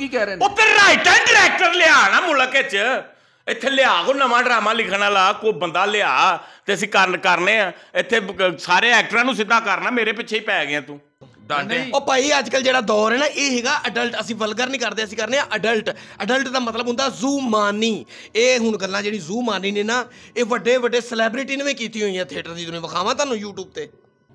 ਕੀ ਕਹਿ ਰਹੇ ਨੇ ਉਹ ਰਾਈਟ ਹੈਂਡ ਡਾਇਰੈਕਟਰ ਲਿਆਣਾ ਮੁਲਕ ਵਿੱਚ ਇੱਥੇ ਲਿਆ ਕੋ ਨਵਾਂ ਡਰਾਮਾ ਲਿਖਣ ਵਾਲਾ ਕੋ ਬੰਦਾ ਲਿਆ ਤੇ ਅਸੀਂ ਕਰਨ ਕਰਨੇ ਆ ਇੱਥੇ ਸਾਰੇ ਐਕਟਰਾਂ ਨੂੰ ਸਿੱਧਾ ਕਰਨਾ ਮੇਰੇ ਪਿੱਛੇ ਹੀ ਪੈ ਗਿਆ ਤੂੰ ਡਾਂਡੇ ਉਹ ਭਾਈ ਅੱਜ ਕੱਲ ਜਿਹੜਾ ਦੌਰ ਹੈ ਨਾ ਇਹ ਹੈਗਾ ਅਡਲਟ ਅਸੀਂ ਵਲਗਰ ਨਹੀਂ ਕਰਦੇ ਅਸੀਂ ਕਰਨੇ ਆ ਅਡਲਟ ਅਡਲਟ ਦਾ ਮਤਲਬ ਹੁੰਦਾ ਜ਼ੂਮਾਨੀ ਇਹ ਹੁਣ ਗੱਲਾਂ ਜਿਹੜੀ ਜ਼ੂਮਾਨੀ ਨੇ ਨਾ ਇਹ ਵੱਡੇ ਵੱਡੇ ਸੈਲੀਬ੍ਰਿਟੀ ਨੇ ਵੀ ਕੀਤੀ ਹੋਈਆਂ ਥੀਏਟਰ ਦੀ ਦੁਨੀਆ ਵਿਖਾਵਾਂ ਤੁਹਾਨੂੰ YouTube ਤੇ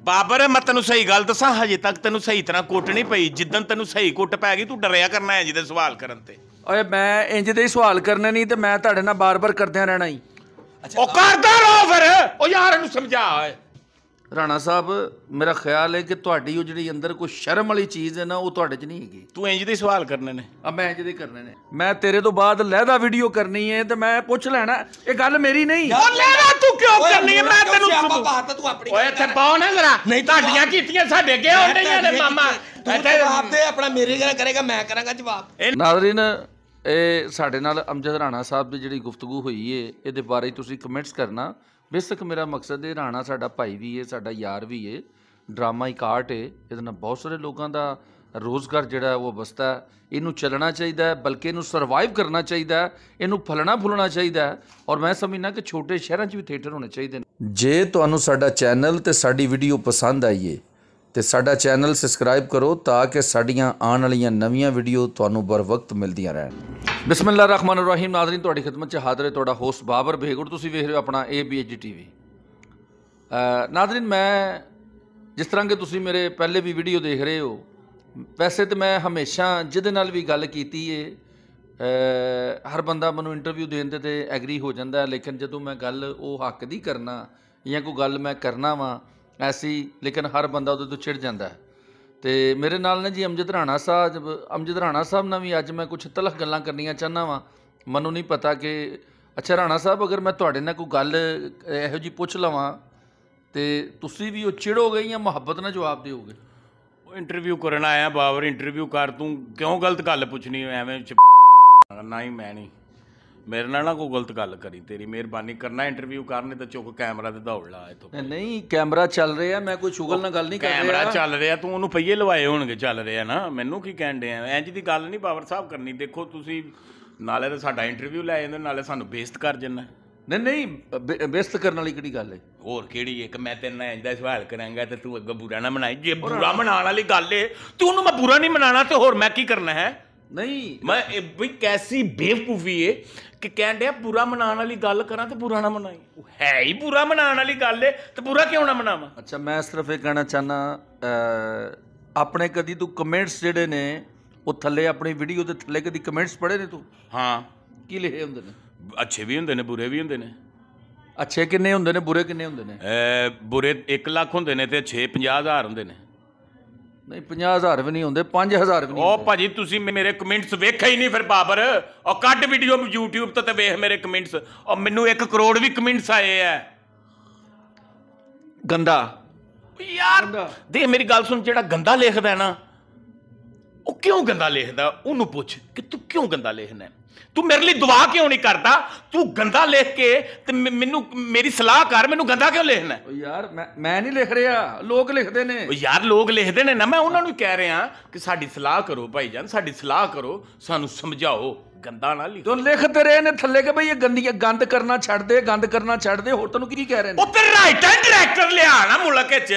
ਬਾਬਰ ਮੈਂ ਤੈਨੂੰ ਸਹੀ ਗੱਲ ਦੱਸਾਂ ਹਜੇ ਤੱਕ ਤੈਨੂੰ ਸਹੀ ਤਰ੍ਹਾਂ ਕੁੱਟ ਨਹੀਂ ਪਈ ਜਿੱਦਨ ਤੈਨੂੰ ਸਹੀ ਕੁੱਟ ਪੈ ਗਈ ਤੂੰ ਡਰਿਆ ਕਰਨਾ ਹੈ ਜਿਹਦੇ ਸਵਾਲ ਕਰਨ ਤੇ ਓਏ ਮੈਂ ਇੰਜ ਦੇ ਹੀ ਸਵਾਲ ਕਰਨੇ ਨਹੀਂ ਤੇ ਮੈਂ ਤੁਹਾਡੇ ਨਾਲ ਬਾਰ-ਬਾਰ ਕਰਦਿਆਂ ਰਹਿਣਾ ਹੀ ਉਹ ਕਰਦਾ ਰੋ ਫਿਰ ਉਹ ਯਾਰ ਇਹਨੂੰ ਸਮਝਾ ਓਏ ਰਾਣਾ ਸਾਹਿਬ ਮੇਰਾ ਖਿਆਲ ਹੈ ਕਿ ਤੁਹਾਡੀ ਉਹ ਜਿਹੜੀ ਅੰਦਰ ਕੋਈ ਸ਼ਰਮ ਵਾਲੀ ਚੀਜ਼ ਹੈ ਨਾ ਉਹ ਤੁਹਾਡੇ 'ਚ ਨਹੀਂ ਹੈਗੀ ਤੂੰ ਇੰਜ ਦੇ ਸਵਾਲ ਕਰਨੇ ਨੇ ਆ ਮੈਂ ਇੰਜ ਦੇ ਕਰਨੇ ਨੇ ਮੈਂ ਤੇਰੇ ਤੋਂ ਬਾਅਦ ਲਹਿਦਾ ਵੀਡੀਓ ਕਰਨੀ ਹੈ ਤੇ ਮੈਂ ਪੁੱਛ ਲੈਣਾ ਇਹ ਗੱਲ ਮੇਰੀ ਨਹੀਂ ਉਹ ਲਹਿਦਾ ਤੂੰ ਕਿਉਂ ਕਰਨੀ ਹੈ ਮੈਂ ਤੈਨੂੰ ਸਿਆਪਾ ਬਾਤ ਤੂੰ ਆਪਣੀ ਓਏ ਇੱਥੇ ਪਾਉ ਨਾ ਜ਼ਰਾ ਨਹੀਂ ਤੁਹਾਡੀਆਂ ਕੀਤੀਆਂ ਸਾਡੇ ਅੱਗੇ ਹੋਣ ਨੇ ਮਾਮਾ ਤੂੰ ਜਵਾਬ ਦੇ ਆਪਣਾ ਮੇਰੇ ਨਾਲ ਕਰੇਗਾ ਮੈਂ ਕਰਾਂਗਾ ਜਵਾਬ ਨਾਜ਼ਰੀਨ ਇਹ ਸਾਡੇ ਨਾਲ ਅਮਜਦ ਰਾਣਾ ਸਾਹਿਬ ਦੀ ਜਿਹੜੀ ਗੁਫ਼ਤਗੂ ਹੋਈ ਏ ਇਹਦੇ ਬਾਰੇ ਤੁਸੀਂ ਕਮੈਂਟਸ ਕਰਨਾ ਬੇਸਿਕ ਮੇਰਾ ਮਕਸਦ ਇਹ ਰਾਣਾ ਸਾਡਾ ਭਾਈ ਵੀ ਏ ਸਾਡਾ ਯਾਰ ਵੀ ਏ ਡਰਾਮਾ ਇੱਕ ਆਰਟ ਏ ਇਹਦੇ ਨਾਲ ਬਹੁਤ ਸਾਰੇ ਲੋਕਾਂ ਦਾ ਰੋਜ਼ਗਾਰ ਜਿਹੜਾ ਉਹ ਬਸਤਾ ਇਹਨੂੰ ਚੱਲਣਾ ਚਾਹੀਦਾ ਹੈ ਬਲਕਿ ਇਹਨੂੰ ਸਰਵਾਈਵ ਕਰਨਾ ਚਾਹੀਦਾ ਹੈ ਇਹਨੂੰ ਫਲਣਾ ਫੁੱਲਣਾ ਚਾਹੀਦਾ ਹੈ ਔਰ ਮੈਂ ਸਮਝਣਾ ਕਿ ਛੋਟੇ ਸ਼ਹਿਰਾਂ 'ਚ ਵੀ ਥੀਏਟਰ ਹੋਣੇ ਚਾਹੀਦੇ ਨੇ ਜੇ ਤੁਹਾਨੂੰ ਸਾਡਾ ਚੈਨਲ ਤੇ ਸਾਡੀ ਵੀਡੀਓ ਪਸੰਦ ਆਈਏ ਤੇ ਸਾਡਾ ਚੈਨਲ ਸਬਸਕ੍ਰਾਈਬ ਕਰੋ ਤਾਂ ਕਿ ਸਾਡੀਆਂ ਆਉਣ ਵਾਲੀਆਂ ਨਵੀਆਂ ਵੀਡੀਓ ਤੁਹਾਨੂੰ ਬਰਵਕਤ ਮਿਲਦੀਆਂ ਰਹਿਣ ਬਿਸਮਿਲ੍ਲਾ ਰਹਿਮਾਨ ਰਹੀਮ ਨਾਜ਼ਰੀਨ ਤੁਹਾਡੀ ਖਿਦਮਤ 'ਚ ਹਾਜ਼ਰ ਹੈ ਤੁਹਾਡਾ ਹੋਸਟ ਬਾਬਰ ਬੇਗੜ ਤੁਸੀਂ ਵੇਖ ਰਹੇ ਹੋ ਆਪਣਾ ABHD ਟੀਵੀ ਨਾਜ਼ਰੀਨ ਮੈਂ ਜਿਸ ਤਰ੍ਹਾਂ ਕਿ ਤੁਸੀਂ ਮੇਰੇ ਪਹਿਲੇ ਵੀ ਵੀਡੀਓ ਦੇਖ ਰਹੇ ਹੋ ਵੈਸੇ ਤੇ ਮੈਂ ਹਮੇਸ਼ਾ ਜਿਹਦੇ ਨਾਲ ਵੀ ਗੱਲ ਕੀਤੀ ਏ ਹਰ ਬੰਦਾ ਮੈਨੂੰ ਇੰਟਰਵਿਊ ਦੇਣ ਤੇ ਐਗਰੀ ਹੋ ਜਾਂਦਾ ਲੇਕਿਨ ਜਦੋਂ ਮੈਂ ਗੱਲ ਉਹ ਹੱਕ ਦੀ ਕਰਨਾ ਜਾਂ ਕੋਈ ਗੱਲ ਮੈਂ ਕਰਨਾ ਵਾਂ ਐਸੀ ਲੇਕਿਨ ਹਰ ਬੰਦਾ ਉਹਦੇ ਤੋਂ ਚਿੜ ਜਾਂਦਾ ਹੈ ਤੇ ਮੇਰੇ ਨਾਲ ਨੇ ਜੀ ਅਮਜਦ ਰਾਣਾ ਸਾਹਿਬ ਅਮਜਦ ਰਾਣਾ ਸਾਹਿਬ ਨਾਲ ਵੀ ਅੱਜ ਮੈਂ ਕੁਝ ਤਲਖ ਗੱਲਾਂ ਕਰਨੀਆਂ ਚਾਹਨਾ ਵਾਂ ਮੈਨੂੰ ਨਹੀਂ ਪਤਾ ਕਿ ਅੱਛਾ ਰਾਣਾ ਸਾਹਿਬ ਅਗਰ ਮੈਂ ਤੁਹਾਡੇ ਨਾਲ ਕੋਈ ਗੱਲ ਇਹੋ ਜੀ ਪੁੱਛ ਲਵਾਂ ਤੇ ਤੁਸੀਂ ਵੀ ਉਹ ਚਿੜੋਗੇ ਜਾਂ ਮੁਹੱਬਤ ਨਾਲ ਜਵਾਬ ਦਿਓਗੇ ਇੰਟਰਵਿਊ ਕਰਨ ਆਇਆ ਬਾਬਰ ਇੰਟਰਵਿਊ ਕਰ ਤੂੰ ਕਿਉਂ ਗਲਤ ਗੱਲ ਪੁੱਛਣੀ ਐਵੇਂ ਨਹੀਂ ਹੀ ਮੈਂ ਨਹੀਂ ਮੇਰੇ ਨਾਲ ਨਾ ਕੋਈ ਗਲਤ ਗੱਲ ਕਰੀ ਤੇਰੀ ਮਿਹਰਬਾਨੀ ਕਰਨਾ ਇੰਟਰਵਿਊ ਕਰਨੇ ਤਾਂ ਚੁੱਕ ਕੈਮਰਾ ਤੇ ਦੌੜ ਲਾ ਇਥੋਂ ਨਹੀਂ ਕੈਮਰਾ ਚੱਲ ਰਿਹਾ ਮੈਂ ਕੋਈ ਸ਼ੁਗਲ ਨਾਲ ਗੱਲ ਨਹੀਂ ਕਰ ਰਿਹਾ ਕੈਮਰਾ ਚੱਲ ਰਿਹਾ ਤੂੰ ਉਹਨੂੰ ਪਈਏ ਲਵਾਏ ਹੋਣਗੇ ਚੱਲ ਰਿਹਾ ਨਾ ਮੈਨੂੰ ਕੀ ਕਹਿਣ ਦੇ ਆ ਇੰਜ ਦੀ ਗੱਲ ਨਹੀਂ ਪਾਵਰ ਸਾਹਿਬ ਕਰਨੀ ਦੇਖੋ ਤੁਸੀਂ ਨਾਲੇ ਤਾਂ ਸਾਡਾ ਇੰਟਰਵਿਊ ਲੈ ਜਾਂਦੇ ਨਾਲੇ ਸਾਨੂੰ ਬੇਇੱਜ਼ਤ ਕਰ ਜੰਨਾ ਨਹੀਂ ਨਹੀਂ ਬੇਇੱਜ਼ਤ ਕਰਨ ਵਾਲੀ ਕਿਹੜੀ ਗੱਲ ਹੈ ਹੋਰ ਕਿਹੜੀ ਇੱਕ ਮੈਂ ਤੇ ਨਾ ਦਾ ਸਵਾਲ ਕਰਾਂਗਾ ਤੇ ਤੂੰ ਅੱਗੇ ਬੁਰਾ ਨਾ ਮਨਾਈ ਜੇ ਬੁਰਾ ਮਨਾਉਣ ਵਾਲੀ ਗੱਲ ਏ ਤੂੰ ਉਹਨੂੰ ਮੈਂ ਬੁਰਾ ਨਹੀਂ ਮਨਾਣਾ ਤੇ ਹੋਰ ਮੈਂ ਕੀ ਕਰਨਾ ਹੈ ਨਹੀਂ ਮੈਂ ਵੀ ਕੈਸੀ ਬੇਵਕੂਫੀ ਏ ਕਿ ਕਹਿੰਦੇ ਆ ਪੂਰਾ ਮਨਾਉਣ ਵਾਲੀ ਗੱਲ ਕਰਾਂ ਤੇ ਪੂਰਾ ਨਾ ਮਨਾਈ ਹੈ ਹੀ ਪੂਰਾ ਮਨਾਉਣ ਵਾਲੀ ਗੱਲ ਏ ਤੇ ਪੂਰਾ ਕਿਉਂ ਨਾ ਮਨਾਵਾਂ ਅੱਛਾ ਮੈਂ ਸਿਰਫ ਇਹ ਕਹਿਣਾ ਚਾਹਨਾ ਆਪਣੇ ਕਦੀ ਤੂੰ ਕਮੈਂਟਸ ਜਿਹੜੇ ਨੇ ਉਹ ਥੱਲੇ ਆਪਣੀ ਵੀਡੀਓ ਦੇ ਥੱਲੇ ਕਦੀ ਕਮੈਂਟਸ ਪੜ੍ਹੇ ਨੇ ਤੂੰ ਹਾਂ ਕੀ ਲਿਖੇ ਹੁੰਦੇ ਨੇ ਅੱਛੇ ਵੀ ਹੁੰਦੇ ਨੇ ਬੁਰੇ ਵੀ ਹੁੰਦੇ ਨੇ ਅੱਛੇ ਕਿੰਨੇ ਹੁੰਦੇ ਨੇ ਬੁਰੇ ਕਿੰਨੇ ਹੁੰਦੇ ਨੇ ਬੁਰੇ 1 ਲੱਖ ਹੁੰਦੇ ਨੇ ਤੇ 6 50000 ਹੁੰਦੇ ਨੇ ਨਹੀਂ 50000 ਵੀ ਨਹੀਂ ਹੁੰਦੇ 5000 ਵੀ ਨਹੀਂ ਉਹ ਭਾਜੀ ਤੁਸੀਂ ਮੇਰੇ ਕਮੈਂਟਸ ਵੇਖਿਆ ਹੀ ਨਹੀਂ ਫਿਰ ਬਾਬਰ ਉਹ ਕੱਢ ਵੀਡੀਓ YouTube ਤੇ ਤੇ ਵੇਖ ਮੇਰੇ ਕਮੈਂਟਸ ਉਹ ਮੈਨੂੰ 1 ਕਰੋੜ ਵੀ ਕਮੈਂਟਸ ਆਏ ਐ ਗੰਦਾ ਯਾਰ ਦੇ ਮੇਰੀ ਗੱਲ ਸੁਣ ਜਿਹੜਾ ਗੰਦਾ ਲਿਖਦਾ ਹੈ ਨਾ ਉਹ ਕਿਉਂ ਗੰਦਾ ਲਿਖਦਾ ਉਹਨੂੰ ਪੁੱਛ ਕਿ ਤੂੰ ਕਿਉਂ ਗੰਦਾ ਲਿਖਣਾ ਤੂੰ ਮੇਰੇ ਲਈ ਦੁਆ ਕਿਉਂ ਨਹੀਂ ਕਰਦਾ ਤੂੰ ਗੰਦਾ ਲਿਖ ਕੇ ਤੇ ਮੈਨੂੰ ਮੇਰੀ ਸਲਾਹ ਕਰ ਮੈਨੂੰ ਗੰਦਾ ਕਿਉਂ ਲਿਖਣਾ ਓ ਯਾਰ ਮੈਂ ਮੈਂ ਨਹੀਂ ਲਿਖ ਰਿਹਾ ਲੋਕ ਲਿਖਦੇ ਨੇ ਓ ਯਾਰ ਲੋਕ ਲਿਖਦੇ ਨੇ ਨਾ ਮੈਂ ਉਹਨਾਂ ਨੂੰ ਕਹਿ ਰਿਹਾ ਕਿ ਸਾਡੀ ਸਲਾਹ ਕਰੋ ਭਾਈ ਜਾਨ ਸਾਡੀ ਸਲਾਹ ਕਰੋ ਸਾਨੂੰ ਸਮਝਾਓ ਗੰਦਾ ਨਾ ਲਿਖ ਤੂੰ ਲਿਖਦੇ ਰਹੇ ਨੇ ਥੱਲੇ ਕਿ ਭਈ ਇਹ ਗੰਦੀ ਗੰਦ ਕਰਨਾ ਛੱਡ ਦੇ ਗੰਦ ਕਰਨਾ ਛੱਡ ਦੇ ਹੋਰ ਤੈਨੂੰ ਕੀ ਕਹਿ ਰਹੇ ਨੇ ਉਹ ਤੇ ਹੈਂਡ ਡਾਇਰੈਕਟਰ ਲਿਆ ਨਾ ਮੁਲਕ ਵਿੱਚ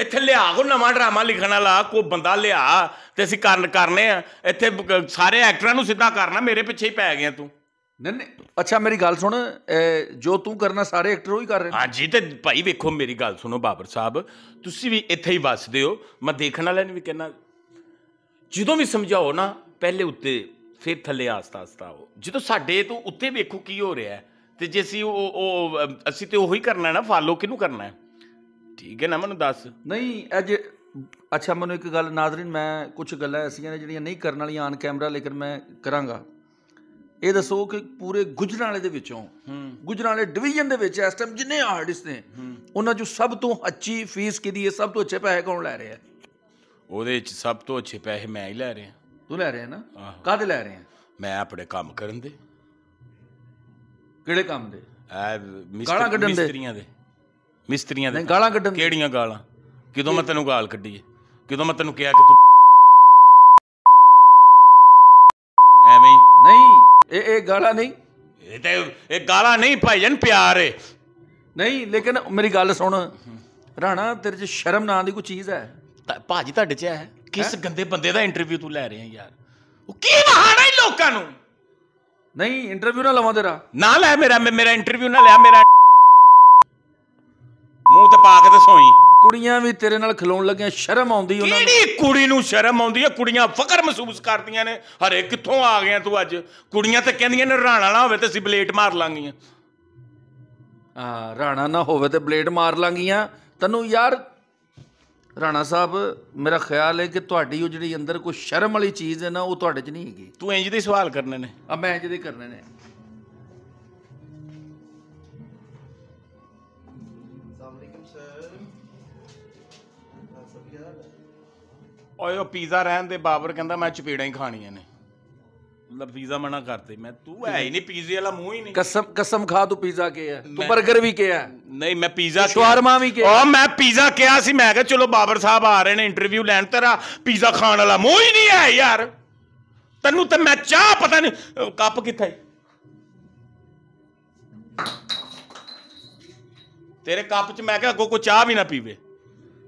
ਇੱਥੇ ਲਿਆ ਕੋ ਨਵਾਂ ਡਰਾਮਾ ਲਿਖਣ ਵਾਲਾ ਕੋ ਬੰਦਾ ਲਿਆ ਤੇ ਅਸੀਂ ਕਰਨ ਕਰਨੇ ਆ ਇੱਥੇ ਸਾਰੇ ਐਕਟਰਾਂ ਨੂੰ ਸਿੱਧਾ ਕਰਨਾ ਮੇਰੇ ਪਿੱਛੇ ਹੀ ਪੈ ਗਿਆ ਤੂੰ ਨਹੀਂ ਨਹੀਂ ਅੱਛਾ ਮੇਰੀ ਗੱਲ ਸੁਣ ਜੋ ਤੂੰ ਕਰਨਾ ਸਾਰੇ ਐਕਟਰ ਉਹ ਹੀ ਕਰ ਰਹੇ ਨੇ ਹਾਂਜੀ ਤੇ ਭਾਈ ਵੇਖੋ ਮੇਰੀ ਗੱਲ ਸੁਣੋ ਬਾਬਰ ਸਾਹਿਬ ਤੁਸੀਂ ਵੀ ਇੱਥੇ ਹੀ ਵੱਸਦੇ ਹੋ ਮੈਂ ਦੇਖਣ ਵਾਲਿਆਂ ਨੂੰ ਵੀ ਕਹਿਣਾ ਜਦੋਂ ਵੀ ਸਮਝਾਓ ਨਾ ਪਹਿਲੇ ਉੱਤੇ ਫਿਰ ਥੱਲੇ ਆਸਤਾ ਆਸਤਾ ਆਓ ਜਦੋਂ ਸਾਡੇ ਤੋਂ ਉੱਤੇ ਵੇਖੋ ਕੀ ਹੋ ਰਿਹਾ ਤੇ ਜੇ ਅਸੀਂ ਉਹ ਅਸੀਂ ਤੇ ਉਹੀ ਕਰਨਾ ਨਾ ਫਾਲੋ ਕਿਹਨੂੰ ਕਰਨਾ ਹੈ ਠੀਕ ਹੈ ਨਾ ਮੈਨੂੰ ਦੱਸ ਨਹੀਂ ਅੱਜ ਅੱਛਾ ਮੈਨੂੰ ਇੱਕ ਗੱਲ ਨਾਜ਼ਰੀਨ ਮੈਂ ਕੁਝ ਗੱਲਾਂ ਐਸੀਆਂ ਨੇ ਜਿਹੜੀਆਂ ਨਹੀਂ ਕਰਨ ਵਾਲੀਆਂ ਆਨ ਕੈਮਰਾ ਲੇਕਿਨ ਮੈਂ ਕਰਾਂਗਾ ਇਹ ਦੱਸੋ ਕਿ ਪੂਰੇ ਗੁਜਰਾਂਵਾਲੇ ਦੇ ਵਿੱਚੋਂ ਹੂੰ ਗੁਜਰਾਂਵਾਲੇ ਡਿਵੀਜ਼ਨ ਦੇ ਵਿੱਚ ਇਸ ਟਾਈਮ ਜਿੰਨੇ ਆਰਟਿਸਟ ਨੇ ਉਹਨਾਂ ਚੋਂ ਸਭ ਤੋਂ ਅੱਛੀ ਫੀਸ ਕਿਦੀ ਹੈ ਸਭ ਤੋਂ ਅੱਛੇ ਪੈਸੇ ਕੌਣ ਲੈ ਰਿਹਾ ਉਹਦੇ ਵਿੱਚ ਸਭ ਤੋਂ ਅੱਛੇ ਪੈਸੇ ਮੈਂ ਹੀ ਲੈ ਰਿਹਾ ਤੂੰ ਲੈ ਰਿਹਾ ਨਾ ਕਾਹਦੇ ਲੈ ਰਿਹਾ ਮੈਂ ਆਪਣੇ ਕੰਮ ਕਰਨ ਦੇ ਕਿਹੜੇ ਕੰਮ ਦੇ ਐ ਮਿਸਤਰੀਆਂ ਦੇ ਮਿਸਤਰੀਆਂ ਦੇ ਗਾਲਾਂ ਕੱਢਣ ਕਿਹੜੀਆਂ ਗਾਲਾਂ ਕਿਦੋਂ ਮੈਂ ਤੈਨੂੰ ਗਾਲ ਕੱਢੀ ਹੈ ਕਿਦੋਂ ਮੈਂ ਤੈਨੂੰ ਕਿਹਾ ਕਿ ਤੂੰ ਐਵੇਂ ਨਹੀਂ ਇਹ ਇਹ ਗਾਲਾਂ ਨਹੀਂ ਇਹ ਤੇ ਇਹ ਗਾਲਾਂ ਨਹੀਂ ਭਾਈਜਨ ਪਿਆਰ ਏ ਨਹੀਂ ਲੇਕਿਨ ਮੇਰੀ ਗੱਲ ਸੁਣ ਰਾਣਾ ਤੇਰੇ 'ਚ ਸ਼ਰਮ ਨਾਂ ਦੀ ਕੋਈ ਚੀਜ਼ ਹੈ ਭਾਜੀ ਤੁਹਾਡੇ ਚ ਹੈ ਕਿਸ ਗੰਦੇ ਬੰਦੇ ਦਾ ਇੰਟਰਵਿਊ ਤੂੰ ਲੈ ਰਿਹਾ ਯਾਰ ਉਹ ਕੀ ਬਹਾਨਾ ਹੈ ਲੋਕਾਂ ਨੂੰ ਨਹੀਂ ਇੰਟਰਵਿਊ ਨਾ ਲਵਾਂ ਤੇਰਾ ਨਾ ਲੈ ਮੇਰਾ ਮੇਰਾ ਇੰਟਰਵਿਊ ਨਾ ਲਿਆ ਮੇਰਾ ਮੂੰਹ ਤੇ ਪਾ ਕੇ ਤੇ ਸੋਈ ਕੁੜੀਆਂ ਵੀ ਤੇਰੇ ਨਾਲ ਖਲੋਣ ਲੱਗੀਆਂ ਸ਼ਰਮ ਆਉਂਦੀ ਉਹਨਾਂ ਨੂੰ ਕਿਹੜੀ ਕੁੜੀ ਨੂੰ ਸ਼ਰਮ ਆਉਂਦੀ ਹੈ ਕੁੜੀਆਂ ਫਕਰ ਮਹਿਸੂਸ ਕਰਦੀਆਂ ਨੇ ਹਰੇ ਕਿੱਥੋਂ ਆ ਗਿਆ ਤੂੰ ਅੱਜ ਕੁੜੀਆਂ ਤੇ ਕਹਿੰਦੀਆਂ ਨੇ ਰਾਣਾ ਨਾ ਹੋਵੇ ਤੇ ਅਸੀਂ ਬਲੇਟ ਮਾਰ ਲਾਂਗੀਆਂ ਆ ਰਾਣਾ ਨਾ ਹੋਵੇ ਤੇ ਬਲੇਡ ਮਾਰ ਲਾਂਗੀਆਂ ਤੈਨੂੰ ਯਾਰ ਰਾਣਾ ਸਾਹਿਬ ਮੇਰਾ ਖਿਆਲ ਹੈ ਕਿ ਤੁਹਾਡੀ ਉਹ ਜਿਹੜੀ ਅੰਦਰ ਕੋਈ ਸ਼ਰਮ ਵਾਲੀ ਚੀਜ਼ ਹੈ ਨਾ ਉਹ ਤੁਹਾਡੇ 'ਚ ਨਹੀਂ ਹੈਗੀ ਤੂੰ ਇੰਜ ਦੇ ਸਵਾਲ ਕਰਨੇ ਨੇ ਆ ਮੈਂ ਦੇ ਕਰਨੇ ਨੇ ਓਏ ਉਹ ਪੀਜ਼ਾ ਰਹਿਣ ਦੇ ਬਾਬਰ ਕਹਿੰਦਾ ਮੈਂ ਚਪੇੜਾਂ ਹੀ ਖਾਣੀਆਂ ਨੇ ਮਤਲਬ ਪੀਜ਼ਾ ਮਨਾ ਕਰਤੇ ਮੈਂ ਤੂੰ ਹੈ ਹੀ ਨਹੀਂ ਪੀਜ਼ੇ ਵਾਲਾ ਮੂੰਹ ਹੀ ਨਹੀਂ कसम कसम खा तू पिज्जा के है तू मैं- बर्गर भी के है ਨਹੀਂ ਮੈਂ ਪੀਜ਼ਾ ਸ਼ਵਾਰਮਾ ਵੀ ਕਿਹਾ। ਓ ਮੈਂ ਪੀਜ਼ਾ ਕਿਹਾ ਸੀ ਮੈਂ ਕਿਹਾ ਚਲੋ ਬਾਬਰ ਸਾਹਿਬ ਆ ਰਹੇ ਨੇ ਇੰਟਰਵਿਊ ਲੈਣ ਤੇਰਾ ਪੀਜ਼ਾ ਖਾਣ ਵਾਲਾ ਮੂੰਹ ਹੀ ਨਹੀਂ ਹੈ ਯਾਰ ਤੈਨੂੰ ਤਾਂ ਮੈਂ ਚਾਹ ਪਤਾ ਨਹੀਂ ਅਹ ਕੱਪ ਕਿੱਥੇ ਹੈ? ਤੇਰੇ ਕੱਪ 'ਚ ਮੈਂ ਕਿਹਾ ਅੱਗੋਂ ਕੋਈ ਚਾਹ ਵੀ ਨਾ ਪੀਵੇ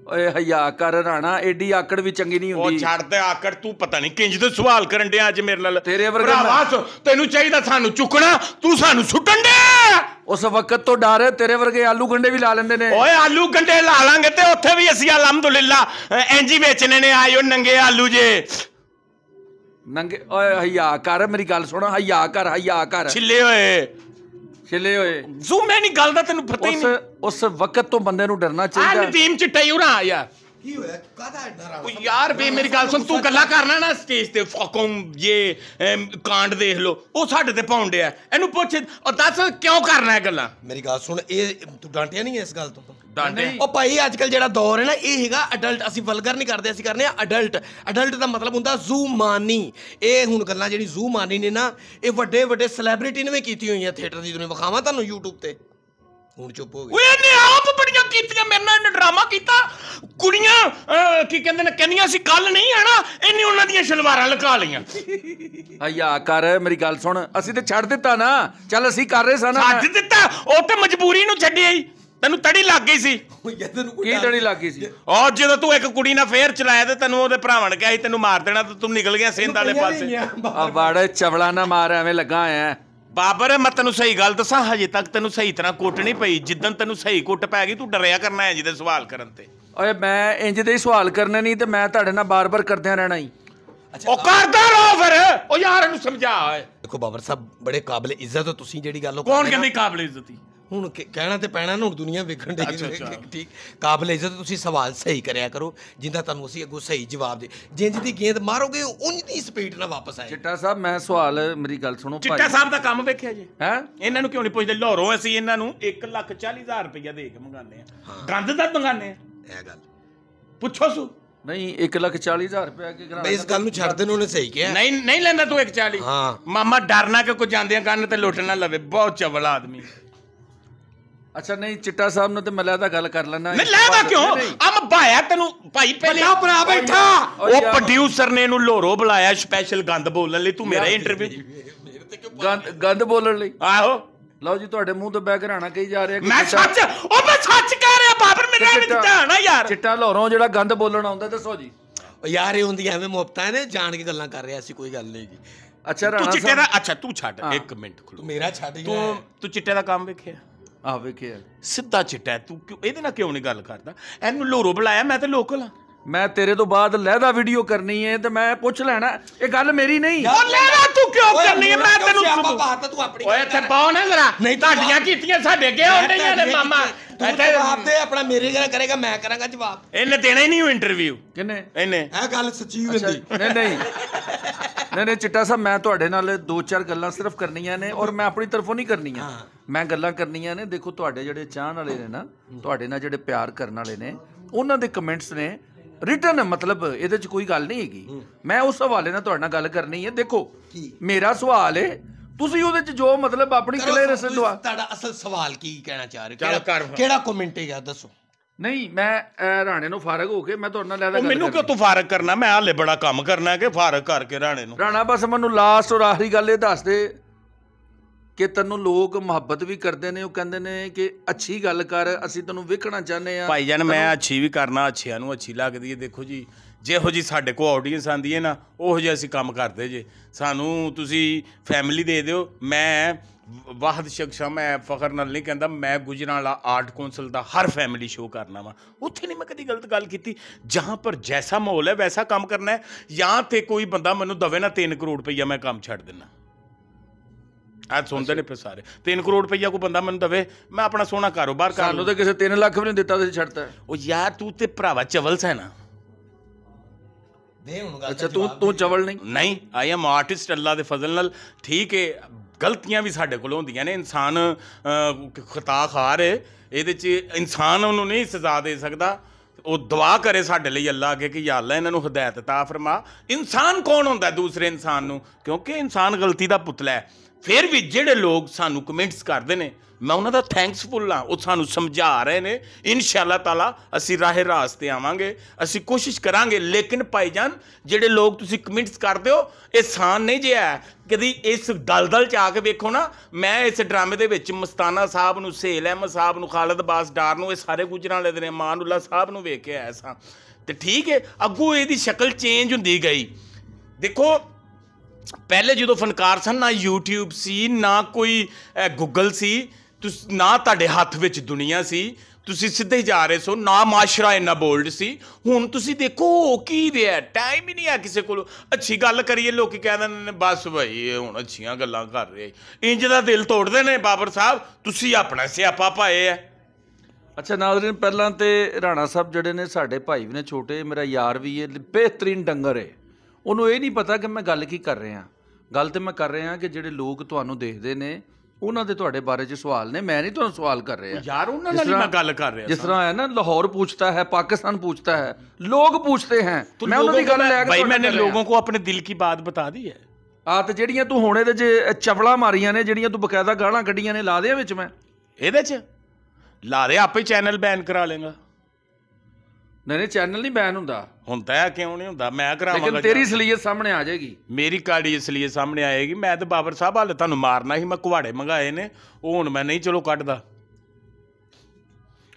ਓਏ ਹਿਆ ਕਰ ਰਾਣਾ ਐਡੀ ਆਕੜ ਵੀ ਚੰਗੀ ਨਹੀਂ ਹੁੰਦੀ ਉਹ ਛੱਡ ਤੇ ਆਕੜ ਤੂੰ ਪਤਾ ਨਹੀਂ ਕਿੰਜ ਦੇ ਸਵਾਲ ਕਰਨ ਡਿਆ ਅੱਜ ਮੇਰੇ ਨਾਲ ਤੇਰੇ ਵਰਗਾ ਭਰਾਵਾ ਤੈਨੂੰ ਚਾਹੀਦਾ ਸਾਨੂੰ ਚੁੱਕਣਾ ਤੂੰ ਸਾਨੂੰ ਸੁੱਟਣ ਡਿਆ ਉਸ ਵਕਤ ਤੋਂ ਡਰ ਤੇਰੇ ਵਰਗੇ ਆਲੂ ਗੰਡੇ ਵੀ ਲਾ ਲੈਂਦੇ ਨੇ ਓਏ ਆਲੂ ਗੰਡੇ ਲਾ ਲਾਂਗੇ ਤੇ ਉੱਥੇ ਵੀ ਅਸੀਂ ਅਲਹਮਦੁਲਿਲਾ ਐਂਜੀ ਵੇਚਣੇ ਨੇ ਆਇਓ ਨੰਗੇ ਆਲੂ ਜੇ ਨੰਗੇ ਓਏ ਹਿਆ ਕਰ ਮੇਰੀ ਗੱਲ ਸੁਣ ਹਿਆ ਕਰ ਹਿਆ ਕਰ ਛਿੱਲੇ ਓਏ ਖਿਲੇ ਹੋਏ ਜ਼ੂ ਮੈਂ ਨਹੀਂ ਗੱਲ ਦਾ ਤੈਨੂੰ ਪਤਾ ਹੀ ਨਹੀਂ ਉਸ ਉਸ ਵਕਤ ਤੋਂ ਬੰਦੇ ਨੂੰ ਡਰਨਾ ਆ ਨਦੀਮ ਚਿੱਟਾ ਹੀ ਉਰਾ ਆਇਆ ਕੀ ਹੋਇਆ ਕਾਹਦਾ ਡਰਾ ਉਹ ਯਾਰ ਵੀ ਮੇਰੀ ਗੱਲ ਸੁਣ ਤੂੰ ਗੱਲਾਂ ਕਰਨਾ ਨਾ ਸਟੇਜ ਤੇ ਫਕਮ ਇਹ ਕਾਂਡ ਦੇਖ ਲੋ ਉਹ ਸਾਡੇ ਤੇ ਪਾਉਣ ਡਿਆ ਇਹਨੂੰ ਪੁੱਛ ਉਹ ਦੱਸ ਕਿਉਂ ਕਰਨਾ ਹੈ ਗੱਲਾਂ ਮੇਰੀ ਗੱਲ ਸੁਣ ਇਹ ਤੂੰ ਡਾਂਟਿਆ ਨਹੀਂ ਇਸ ਗੱਲ ਤੋਂ ਡਾਂਡੇ ਉਹ ਭਾਈ ਅੱਜ ਕੱਲ ਜਿਹੜਾ ਦੌਰ ਹੈ ਨਾ ਇਹ ਹੈਗਾ ਅਡਲਟ ਅਸੀਂ ਵਲਗਰ ਨਹੀਂ ਕਰਦੇ ਅਸੀਂ ਕਰਨੇ ਆ ਅਡਲਟ ਅਡਲਟ ਦਾ ਮਤਲਬ ਹੁੰਦਾ ਜ਼ੂਮਾਨੀ ਇਹ ਹੁਣ ਗੱਲਾਂ ਜਿਹੜੀ ਜ਼ੂਮਾਨੀ ਨੇ ਨਾ ਇਹ ਵੱਡੇ ਵੱਡੇ ਸੈਲੀਬ੍ਰਿਟੀ ਨੇ ਵੀ ਕੀਤੀ ਹੋਈਆਂ ਥੀਏਟਰ ਦੀ ਦੁਨੀਆ ਵਿਖਾਵਾਂ ਤੁਹਾਨੂੰ YouTube ਤੇ ਹੁਣ ਚੁੱਪ ਹੋ ਗਏ ਓਏ ਨੇ ਆਪ ਬੜੀਆਂ ਕੀਤੀਆਂ ਮੇਰੇ ਨਾਲ ਇਹਨੇ ਡਰਾਮਾ ਕੀਤਾ ਕੁੜੀਆਂ ਕੀ ਕਹਿੰਦੇ ਨੇ ਕਹਿੰਦੀਆਂ ਸੀ ਕੱਲ ਨਹੀਂ ਆਣਾ ਇਹਨੇ ਉਹਨਾਂ ਦੀਆਂ ਸ਼ਲਵਾਰਾਂ ਲਕਾ ਲਈਆਂ ਹਯਾ ਕਰ ਮੇਰੀ ਗੱਲ ਸੁਣ ਅਸੀਂ ਤੇ ਛੱਡ ਦਿੱਤਾ ਨਾ ਚੱਲ ਅਸੀਂ ਕਰ ਰਹੇ ਸਾਂ ਨਾ ਛੱਡ ਦਿੱਤਾ ਉਹ ਤੇ ਮਜਬੂਰੀ ਨੂੰ ਛੱਡਿਆ ਹੀ ਤੈਨੂੰ ਤੜੀ ਲੱਗ ਗਈ ਸੀ ਕੀ ਤੜੀ ਲੱਗ ਗਈ ਸੀ ਔਰ ਜਦੋਂ ਤੂੰ ਇੱਕ ਕੁੜੀ ਨਾਲ ਫੇਰ ਚਲਾਇਆ ਤੇ ਤੈਨੂੰ ਉਹਦੇ ਭਰਾਵਾਂ ਨੇ ਕਿਹਾ ਸੀ ਤੈਨੂੰ ਮਾਰ ਦੇਣਾ ਤੇ ਤੂੰ ਨਿਕਲ ਗਿਆ ਸਿੰਧ ਵਾਲੇ ਪਾਸੇ ਆ ਬੜਾ ਚਵਲਾ ਨਾ ਮਾਰ ਐਵੇਂ ਲੱਗਾ ਆਇਆ ਬਾਬਰ ਮੈਂ ਤੈਨੂੰ ਸਹੀ ਗੱਲ ਦੱਸਾਂ ਹਜੇ ਤੱਕ ਤੈਨੂੰ ਸਹੀ ਤਰ੍ਹਾਂ ਕੁੱਟ ਨਹੀਂ ਪਈ ਜਿੱਦਨ ਤੈਨੂੰ ਸਹੀ ਕੁੱਟ ਪੈ ਗਈ ਤੂੰ ਡਰਿਆ ਕਰਨਾ ਹੈ ਜਿਹਦੇ ਸਵਾਲ ਕਰਨ ਤੇ ਓਏ ਮੈਂ ਇੰਜ ਦੇ ਹੀ ਸਵਾਲ ਕਰਨੇ ਨਹੀਂ ਤੇ ਮੈਂ ਤੁਹਾਡੇ ਨਾਲ ਬਾਰ-ਬਾਰ ਕਰਦਿਆਂ ਰਹਿਣਾ ਹੀ ਉਹ ਕਰਦਾ ਰਹੋ ਫਿਰ ਉਹ ਯਾਰ ਇਹਨੂੰ ਸਮਝਾ ਓਏ ਦੇਖੋ ਬਾਬਰ ਸਾਹਿਬ ਬੜੇ ਕਾਬਲੇ ਇੱਜ਼ਤ ਹੋ ਤੁਸੀਂ ਜਿਹੜੀ ਗੱਲ ਉਹ ਕੌਣ ਕਾਬਲੇ ਇੱਜ਼ਤੀ ਹੁਣ ਕਹਿਣਾ ਤੇ ਪੈਣਾ ਨਾ ਹੁਣ ਦੁਨੀਆ ਵੇਖਣ ਦੇ ਠੀਕ ਕਾਬਲੇ ਇੱਜ਼ਤ ਤੁਸੀਂ ਸਵਾਲ ਸਹੀ ਕਰਿਆ ਕਰੋ ਜਿੰਦਾ ਤੁਹਾਨੂੰ ਅਸੀਂ ਅੱਗੋਂ ਸਹੀ ਜਵਾਬ ਦੇ ਜਿੰਜ ਦੀ ਗੇਂਦ ਮਾਰੋਗੇ ਉੰਜ ਦੀ ਸਪੀਡ ਨਾਲ ਵਾਪਸ ਆਏ ਚਿੱਟਾ ਸਾਹਿਬ ਮੈਂ ਸਵਾਲ ਮੇਰੀ ਗੱਲ ਸੁਣੋ ਭਾਈ ਚਿੱਟਾ ਸਾਹਿਬ ਦਾ ਕੰਮ ਵੇਖਿਆ ਜੀ ਹੈ ਇਹਨਾਂ ਨੂੰ ਕਿਉਂ ਨਹੀਂ ਪੁੱਛਦੇ ਲਾਹੌਰੋਂ ਅਸੀਂ ਇਹਨਾਂ ਨੂੰ 140000 ਰੁਪਇਆ ਦੇ ਕੇ ਮੰਗਾਨੇ ਆ ਗੰਦ ਦਾ ਮੰਗਾਨੇ ਆ ਇਹ ਗੱਲ ਪੁੱਛੋ ਸੁ ਨਹੀਂ 140000 ਰੁਪਏ ਕੇ ਕੀ ਬਈ ਇਸ ਗੱਲ ਨੂੰ ਛੱਡ ਦੇ ਉਹਨੇ ਸਹੀ ਕਿਹਾ ਨਹੀਂ ਨਹੀਂ ਲੈਂਦਾ ਤੂੰ 140 ਹਾਂ ਮਾਮਾ ਡਰਨਾ ਕਿ ਕੋਈ ਜਾਂਦਿਆਂ ਕੰਨ ਤੇ ਲੁੱਟ ਨਾ ਲਵੇ ਬਹੁਤ ਚਵਲ ਆਦਮੀ ਅੱਛਾ ਨਹੀਂ ਚਿੱਟਾ ਸਾਹਿਬ ਨੂੰ ਤੇ ਮੈਂ ਲੈਦਾ ਗੱਲ ਕਰ ਲੈਣਾ ਮੈਂ ਲੈਦਾ ਕਿਉਂ ਆ ਮੈਂ ਭਾਇਆ ਤੈਨੂੰ ਭਾਈ ਪਹਿਲੇ ਬੜਾ ਭਰਾ ਬੈਠਾ ਉਹ ਪ੍ਰੋਡਿਊਸਰ ਨੇ ਇਹਨੂੰ ਲੋਰੋ ਬੁਲਾਇਆ ਸਪੈਸ਼ਲ ਗੰਦ ਬੋਲਣ ਲਈ ਤੂੰ ਮੇਰਾ ਇੰਟਰਵਿਊ ਗੰਦ ਗੰਦ ਬੋਲਣ ਲਈ ਆਹੋ ਲਓ ਜੀ ਤੁਹਾਡੇ ਮੂੰਹ ਤੋਂ ਬੈਕ ਬੈਗਰਾਣਾ ਕਹੀ ਜਾ ਰਿਹਾ ਮੈਂ ਸੱਚ ਉਹ ਮੈਂ ਸੱਚ ਕਹਿ ਰਿਹਾ ਬਾਬਰ ਮੇਰਾ ਵੀ ਧਿਆਨ ਆ ਯਾਰ ਚਿੱਟਾ ਲੋਰੋ ਜਿਹੜਾ ਗੰਦ ਬੋਲਣ ਆਉਂਦਾ ਦੱਸੋ ਜੀ ਯਾਰ ਇਹ ਹੁੰਦੀ ਐਵੇਂ ਮੁਫਤਾਂ ਨੇ ਜਾਣ ਕੇ ਗੱਲਾਂ ਕਰ ਰਿਹਾ ਸੀ ਕੋਈ ਗੱਲ ਨਹੀਂ ਜੀ ਅੱਛਾ ਰਾਣਾ ਤੂੰ ਚਿੱਟੇ ਦਾ ਅੱਛਾ ਤੂੰ ਛੱਡ ਇੱਕ ਮਿੰਟ ਖੜੋ ਮੇਰਾ ਛੱਡ ਗਿਆ ਤੂੰ ਤੂੰ ਚਿੱਟੇ ਦਾ ਕੰਮ ਵੇਖਿਆ ਆ ਵੇਖਿਆ ਸਿੱਧਾ ਚਿੱਟਾ ਤੂੰ ਕਿਉਂ ਇਹਦੇ ਨਾਲ ਕਿਉਂ ਨਹੀਂ ਗੱਲ ਕਰਦਾ ਇਹਨੂੰ ਲੋਰੋ ਬੁਲਾਇਆ ਮੈਂ ਤੇ ਲੋਕਲ ਆ ਮੈਂ ਤੇਰੇ ਤੋਂ ਬਾਅਦ ਲਹਿਦਾ ਵੀਡੀਓ ਕਰਨੀ ਹੈ ਤੇ ਮੈਂ ਪੁੱਛ ਲੈਣਾ ਇਹ ਗੱਲ ਮੇਰੀ ਨਹੀਂ ਉਹ ਲੈਣਾ ਤੂੰ ਕਿਉਂ ਕਰਨੀ ਹੈ ਮੈਂ ਤੈਨੂੰ ਸੁਣ ਪਾ ਦਿੱਤਾ ਤੂੰ ਆਪਣੀ ਓਏ ਇੱਥੇ ਕਰ। ਪਾਉ ਨਾ ਜ਼ਰਾ ਨਹੀਂ ਤੁਹਾਡੀਆਂ ਕੀਤੀਆਂ ਸਾਡੇ ਅੱਗੇ ਆਉਂਦੀਆਂ ਨੇ ਮਾਮਾ ਤੂੰ ਇੱਥੇ ਜਵਾਬ ਦੇ ਆਪਣਾ ਮੇਰੇ ਨਾਲ ਕਰੇਗਾ ਮੈਂ ਕਰਾਂਗਾ ਜਵਾਬ ਇਹਨੇ ਦੇਣਾ ਹੀ ਨਹੀਂ ਉਹ ਇੰਟਰਵਿਊ ਕਿੰਨੇ ਇਹਨੇ ਇਹ ਗੱਲ ਸੱਚੀ ਹੁੰਦੀ ਨਹੀਂ ਨਹੀਂ ਨਹੀਂ ਨਹੀਂ ਚਿੱਟਾ ਸਾਹਿਬ ਮੈਂ ਤੁਹਾਡੇ ਨਾਲ ਦੋ ਚਾਰ ਗੱਲਾਂ ਸਿਰਫ ਕਰਨੀਆਂ ਨੇ ਔਰ ਮੈਂ ਆਪਣੀ ਤਰਫੋਂ ਨਹੀਂ ਕਰਨੀਆਂ ਹਾਂ। ਮੈਂ ਗੱਲਾਂ ਕਰਨੀਆਂ ਨੇ ਦੇਖੋ ਤੁਹਾਡੇ ਜਿਹੜੇ ਚਾਹਣ ਵਾਲੇ ਨੇ ਨਾ ਤੁਹਾਡੇ ਨਾਲ ਜਿਹੜੇ ਪਿਆਰ ਕਰਨ ਵਾਲੇ ਨੇ ਉਹਨਾਂ ਦੇ ਕਮੈਂਟਸ ਨੇ ਰਿਟਰਨ ਮਤਲਬ ਇਹਦੇ 'ਚ ਕੋਈ ਗੱਲ ਨਹੀਂ ਹੈਗੀ ਮੈਂ ਉਸ ਹਵਾਲੇ ਨਾਲ ਤੁਹਾਡੇ ਨਾਲ ਗੱਲ ਕਰਨੀ ਹੈ ਦੇਖੋ ਮੇਰਾ ਸਵਾਲ ਹੈ ਤੁਸੀਂ ਉਹਦੇ 'ਚ ਜੋ ਮਤਲਬ ਆਪਣੀ ਕਲੀਅਰੈਂਸ ਦਵਾ ਤੁਹਾਡਾ ਅਸਲ ਸਵਾਲ ਕੀ ਕਹਿਣਾ ਚਾਹ ਰਹੇ ਹੋ ਕਿਹੜਾ ਕਮੈਂਟ ਹੈਗਾ ਦੱਸੋ ਨਹੀਂ ਮੈਂ ਰਾਣੇ ਨੂੰ ਫਾਰਗ ਹੋ ਕੇ ਮੈਂ ਤੁਹਾਡੇ ਨਾਲ ਲੈਦਾ ਮੈਨੂੰ ਕਿਉਂ ਤੂੰ ਫਾਰਗ ਕਰਨਾ ਮੈਂ ਹਾਲੇ ਬੜਾ ਕੰਮ ਕਰਨਾ ਹੈ ਕਿ ਫਾਰਗ ਕਰਕੇ ਰਾਣੇ ਨੂੰ ਰਾਣਾ ਬਸ ਮੈਨੂੰ ਲਾਸਟ ਔਰ ਆਖਰੀ ਗੱਲ ਇਹ ਦੱਸ ਦੇ ਕਿ ਤੈਨੂੰ ਲੋਕ ਮੁਹੱਬਤ ਵੀ ਕਰਦੇ ਨੇ ਉਹ ਕਹਿੰਦੇ ਨੇ ਕਿ ਅੱਛੀ ਗੱਲ ਕਰ ਅਸੀਂ ਤੈਨੂੰ ਵੇਖਣਾ ਚਾਹੁੰਦੇ ਆ ਭਾਈ ਜਾਨ ਮੈਂ ਅੱਛੀ ਵੀ ਕਰਨਾ ਅੱਛਿਆਂ ਨੂੰ ਅੱਛੀ ਲੱਗਦੀ ਹੈ ਦੇਖੋ ਜੀ ਜਿਹੋ ਜੀ ਸਾਡੇ ਕੋਲ ਆਡੀਅנס ਆਂਦੀ ਹੈ ਨਾ ਉਹੋ ਜਿਹਾ ਅਸੀਂ ਕੰਮ ਕਰਦੇ ਜੇ ਸਾਨੂੰ ਤੁਸੀਂ ਫੈਮਿਲੀ ਦੇ ਦਿਓ ਮੈਂ ਵਾਹਦ ਸ਼ਖਸ਼ਾ ਮੈਂ ਫਖਰ ਨਾਲ ਨਹੀਂ ਕਹਿੰਦਾ ਮੈਂ ਗੁਜਰਾਂਲਾ ਆਰਟ ਕੌਂਸਲ ਦਾ ਹਰ ਫੈਮਿਲੀ ਸ਼ੋਅ ਕਰਨਾ ਵਾ ਉੱਥੇ ਨਹੀਂ ਮੈਂ ਕਦੀ ਗਲਤ ਗੱਲ ਕੀਤੀ ਜਹਾਂ ਪਰ ਜੈਸਾ ਮਾਹੌਲ ਹੈ ਵੈਸਾ ਕੰਮ ਕਰਨਾ ਹੈ ਜਾਂ ਤੇ ਕੋਈ ਬੰਦਾ ਮੈਨੂੰ ਦਵੇ ਨਾ 3 ਕਰੋੜ ਰੁਪਈਆ ਮੈਂ ਕੰਮ ਛੱਡ ਦਿੰਨਾ ਅੱਜ ਸੁਣਦੇ ਨੇ ਫਿਰ ਸਾਰੇ 3 ਕਰੋੜ ਰੁਪਈਆ ਕੋਈ ਬੰਦਾ ਮੈਨੂੰ ਦਵੇ ਮੈਂ ਆਪਣਾ ਸੋਨਾ ਕਾਰੋਬਾਰ ਕਰ ਸਾਨੂੰ ਤਾਂ ਕਿਸੇ 3 ਲੱਖ ਵੀ ਨਹੀਂ ਦਿੱਤਾ ਤੇ ਛੱਡਤਾ ਉਹ ਯਾਰ ਤੂੰ ਤੇ ਭਰਾਵਾ ਚਵਲਸ ਹੈ ਨਾ ਦੇ ਹੁਣ ਗੱਲ ਅੱਛਾ ਤੂੰ ਤੂੰ ਚਵਲ ਨਹੀਂ ਨਹੀਂ ਆਈ ਐਮ ਆਰਟਿਸਟ ਅੱਲਾ ਦੇ ਫਜ਼ਲ ਨਾਲ ਠੀਕ ਹੈ ਗਲਤੀਆਂ ਵੀ ਸਾਡੇ ਕੋਲ ਹੁੰਦੀਆਂ ਨੇ ਇਨਸਾਨ ਖਤਾ ਖਾਰ ਹੈ ਇਹਦੇ ਚ ਇਨਸਾਨ ਉਹਨੂੰ ਨਹੀਂ ਸਜ਼ਾ ਦੇ ਸਕਦਾ ਉਹ ਦੁਆ ਕਰੇ ਸਾਡੇ ਲਈ ਅੱਲਾ ਅਗੇ ਕਿ ਯਾ ਅੱਲਾ ਇਹਨਾਂ ਨੂੰ ਹਦਾਇਤ ਤਾ ਫਰਮਾ ਇਨਸਾਨ ਕੌਣ ਹੁੰਦਾ ਦੂਸਰੇ ਇਨਸਾਨ ਨੂੰ ਕਿਉਂਕਿ ਇਨਸਾਨ ਗਲਤੀ ਦਾ ਪੁਤਲਾ ਹੈ ਫਿਰ ਵੀ ਜਿਹੜੇ ਲੋਕ ਸਾਨੂੰ ਕਮੈਂਟਸ ਕਰਦੇ ਨੇ ਮੈਂ ਉਹਨਾਂ ਦਾ ਥੈਂਕਸਫੁਲ ਆ ਉਹ ਸਾਨੂੰ ਸਮਝਾ ਰਹੇ ਨੇ ਇਨਸ਼ਾਅੱਲਾ ਤਾਲਾ ਅਸੀਂ ਰਾਹੇ ਰਾਸਤੇ ਆਵਾਂਗੇ ਅਸੀਂ ਕੋਸ਼ਿਸ਼ ਕਰਾਂਗੇ ਲੇਕਿਨ ਭਾਈ ਜਾਨ ਜਿਹੜੇ ਲੋਕ ਤੁਸੀਂ ਕਮੈਂਟਸ ਕਰਦੇ ਹੋ ਇਹ ਸਾਨ ਨਹੀਂ ਜਿਆ ਕਦੀ ਇਸ ਦਲਦਲ ਚ ਆ ਕੇ ਵੇਖੋ ਨਾ ਮੈਂ ਇਸ ਡਰਾਮੇ ਦੇ ਵਿੱਚ ਮਸਤਾਨਾ ਸਾਹਿਬ ਨੂੰ ਸੇਲ ਅਹਿਮਦ ਸਾਹਿਬ ਨੂੰ ਖਾਲਦ ਬਾਸ ਡਾਰ ਨੂੰ ਇਹ ਸਾਰੇ ਗੁਜਰਾਂ ਵਾਲੇ ਦੇ ਮਾਨੁੱਲਾ ਸਾਹਿਬ ਨੂੰ ਵੇਖ ਕੇ ਆਇਆ ਤੇ ਠੀਕ ਹੈ ਅੱਗੋਂ ਇਹਦੀ ਸ਼ਕਲ ਚੇਂਜ ਹੁੰਦੀ ਗਈ ਦੇਖੋ ਪਹਿਲੇ ਜਦੋਂ ਫਨਕਾਰ ਸਨ ਨਾ YouTube ਸੀ ਨਾ ਕੋਈ Google ਸੀ ਤੁਸੀਂ ਨਾ ਤੁਹਾਡੇ ਹੱਥ ਵਿੱਚ ਦੁਨੀਆ ਸੀ ਤੁਸੀਂ ਸਿੱਧੇ ਜਾ ਰਹੇ ਸੋ ਨਾ ਮਾਸ਼ਰਾ ਇੰਨਾ ਬੋਲਡ ਸੀ ਹੁਣ ਤੁਸੀਂ ਦੇਖੋ ਕੀ ਰਿਹਾ ਟਾਈਮ ਹੀ ਨਹੀਂ ਆ ਕਿਸੇ ਕੋਲ ਅੱਛੀ ਗੱਲ ਕਰੀਏ ਲੋਕੀ ਕਹਿੰਦੇ ਨੇ ਬਸ ਭਾਈ ਹੁਣ ਅੱਛੀਆਂ ਗੱਲਾਂ ਕਰ ਰਹੇ ਇੰਜ ਦਾ ਦਿਲ ਤੋੜਦੇ ਨੇ ਬਾਬਰ ਸਾਹਿਬ ਤੁਸੀਂ ਆਪਣਾ ਸਿਆਪਾ ਪਾਏ ਆ ਅੱਛਾ ਨਾਜ਼ਰੀਨ ਪਹਿਲਾਂ ਤੇ ਰਾਣਾ ਸਾਹਿਬ ਜਿਹੜੇ ਨੇ ਸਾਡੇ ਭਾਈ ਵੀ ਨੇ ਛੋਟੇ ਮੇਰਾ ਯਾਰ ਵੀ ਇਹ ਬਿਹਤਰੀਨ ਡੰਗਰ ਹੈ ਉਹਨੂੰ ਇਹ ਨਹੀਂ ਪਤਾ ਕਿ ਮੈਂ ਗੱਲ ਕੀ ਕਰ ਰਿਹਾ ਗੱਲ ਤੇ ਮੈਂ ਕਰ ਰਿਹਾ ਕਿ ਜਿਹੜੇ ਲੋਕ ਤੁਹਾਨੂੰ ਦੇਖਦੇ ਨੇ ਉਹਨਾਂ ਦੇ ਤੁਹਾਡੇ ਬਾਰੇ ਚ ਸਵਾਲ ਨੇ ਮੈਂ ਨਹੀਂ ਤੁਹਾਨੂੰ ਸਵਾਲ ਕਰ ਰਿਹਾ ਯਾਰ ਉਹਨਾਂ ਨਾਲ ਹੀ ਮੈਂ ਗੱਲ ਕਰ ਰਿਹਾ ਜਿਸ ਤਰ੍ਹਾਂ ਹੈ ਨਾ ਲਾਹੌਰ ਪੁੱਛਦਾ ਹੈ ਪਾਕਿਸਤਾਨ ਪੁੱਛਦਾ ਹੈ ਲੋਕ ਪੁੱਛਦੇ ਹਨ ਮੈਂ ਉਹਨਾਂ ਦੀ ਗੱਲ ਲੈ ਕੇ ਭਾਈ ਮੈਨੇ ਲੋਕਾਂ ਕੋ ਆਪਣੇ ਦਿਲ ਕੀ ਬਾਤ ਬਤਾ ਦੀ ਹੈ ਆ ਤੇ ਜਿਹੜੀਆਂ ਤੂੰ ਹੁਣ ਇਹਦੇ ਚ ਚਵਲਾ ਮਾਰੀਆਂ ਨੇ ਜਿਹੜੀਆਂ ਤੂੰ ਬਕਾਇਦਾ ਗਾਲਾਂ ਕੱਢੀਆਂ ਨੇ ਲਾ ਦੇ ਵਿੱਚ ਮੈਂ ਇਹਦੇ ਚ ਲਾ ਦੇ ਆਪੇ ਚੈਨਲ ਬੈਨ ਕਰਾ ਲੇਗਾ ਨਹੀਂ ਨਹੀਂ ਚੈਨਲ ਨਹੀਂ ਬੈਨ ਹੁੰਦਾ ਹੁੰਦਾ ਹੈ ਕਿਉਂ ਨਹੀਂ ਹੁੰਦਾ ਮੈਂ ਕਰਾਵਾਂਗਾ ਲੇਕਿਨ ਤੇਰੀ ਸਲੀਅਤ ਸਾਹਮਣੇ ਆ ਜਾਏਗੀ ਮੇਰੀ ਕਾੜੀ ਸਲੀਅਤ ਸਾਹਮਣੇ ਆਏਗੀ ਮੈਂ ਤੇ ਬਾਬਰ ਸਾਹਿਬ ਹਾਲੇ ਤੁਹਾਨੂੰ ਮਾਰਨਾ ਸੀ ਮੈਂ ਕੁਹਾੜੇ ਮੰਗਾਏ ਨੇ ਉਹ ਹੁਣ ਮੈਂ ਨਹੀਂ ਚਲੋ ਕੱਢਦਾ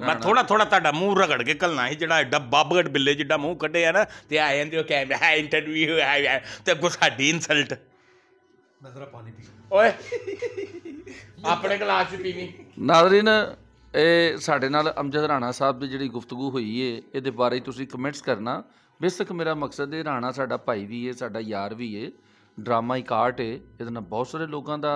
ਮੈਂ ਥੋੜਾ ਥੋੜਾ ਤੁਹਾਡਾ ਮੂੰਹ ਰਗੜ ਕੇ ਕੱਲਣਾ ਸੀ ਜਿਹੜਾ ਐਡਾ ਬਾਬਗੜ ਬਿੱਲੇ ਜਿੱਡਾ ਮੂੰਹ ਕੱਢਿਆ ਨਾ ਤੇ ਆ ਜਾਂਦੇ ਉਹ ਕੈਮਰਾ ਹੈ ਇੰਟਰਵਿਊ ਹੈ ਤੇ ਗੁੱਸਾ ਸਾਡੀ ਇਨਸਲਟ ਮੈਂ ਜ਼ਰਾ ਪਾਣੀ ਪੀ ਓਏ ਆਪਣੇ ਗਲਾਸ ਚ ਪੀਣੀ ਨਾਜ਼ਰੀਨ ਇਹ ਸਾਡੇ ਨਾਲ ਅਮਜਦ ਰਾਣਾ ਸਾਹਿਬ ਦੀ ਜਿਹੜੀ ਗੁਫ਼ਤਗੂ ਹੋਈ ਏ ਇਹਦੇ ਬਾਰੇ ਤੁਸੀਂ ਕਮੈਂਟਸ ਕਰਨਾ ਬੇਸਿਕ ਮੇਰਾ ਮਕਸਦ ਇਹ ਰਾਣਾ ਸਾਡਾ ਭਾਈ ਵੀ ਏ ਸਾਡਾ ਯਾਰ ਵੀ ਏ ਡਰਾਮਾ ਇੱਕ ਆਰਟ ਏ ਇਹਦੇ ਨਾਲ ਬਹੁਤ ਸਾਰੇ ਲੋਕਾਂ ਦਾ